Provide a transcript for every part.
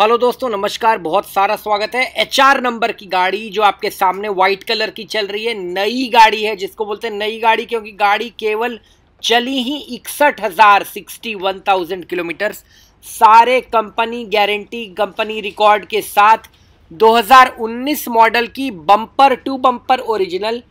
hello दोस्तों नमस्कार बहुत सारा स्वागत है एच नंबर की गाड़ी जो आपके सामने व्हाइट कलर की चल रही है नई गाड़ी है जिसको बोलते हैं नई गाड़ी क्योंकि गाड़ी केवल चली ही इकसठ हज़ार सिक्सटी वन थाउजेंड किलोमीटर्स सारे कंपनी गारंटी कंपनी रिकॉर्ड के साथ 2019 मॉडल की बम्पर टू बम्पर ओरिजिनल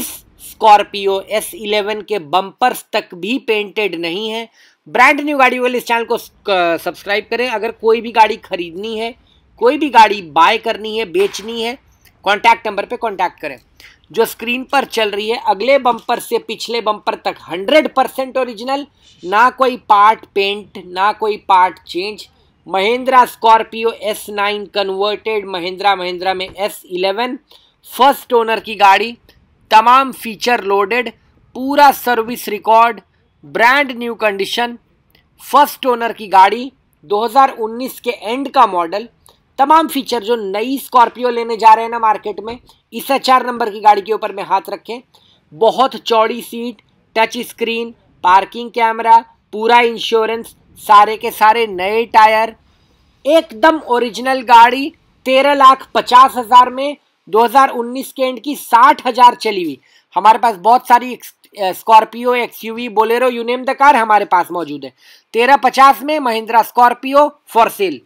इस स्कॉर्पियो एस इलेवन के बम्पर्स तक भी पेंटेड नहीं है ब्रांड न्यू गाड़ी वाले इस चैनल को सब्सक्राइब करें अगर कोई भी गाड़ी खरीदनी है कोई भी गाड़ी बाय करनी है बेचनी है कॉन्टैक्ट नंबर पर कॉन्टैक्ट करें जो स्क्रीन पर चल रही है अगले बम्पर से पिछले बम्पर तक 100 परसेंट ओरिजिनल ना कोई पार्ट पेंट ना कोई part change Mahindra Scorpio S nine converted Mahindra Mahindra में एस इलेवन फर्स्ट ओनर की गाड़ी तमाम फीचर लोडेड पूरा service record brand new condition first owner की गाड़ी 2019 के एंड का मॉडल तमाम फीचर जो नई स्कॉर्पियो लेने जा रहे हैं ना मार्केट में इस चार नंबर की गाड़ी के ऊपर में हाथ रखें बहुत चौड़ी seat touch screen parking camera पूरा इंश्योरेंस सारे के सारे नए टायर एकदम ओरिजिनल गाड़ी तेरह लाख पचास हज़ार में 2019 के एंड की साठ हजार चली हुई हमारे पास बहुत सारी Scorpio XUV Bolero you name the car हमारे पास मौजूद है तेरह पचास में महिंद्रा स्कॉर्पियो फॉर सेल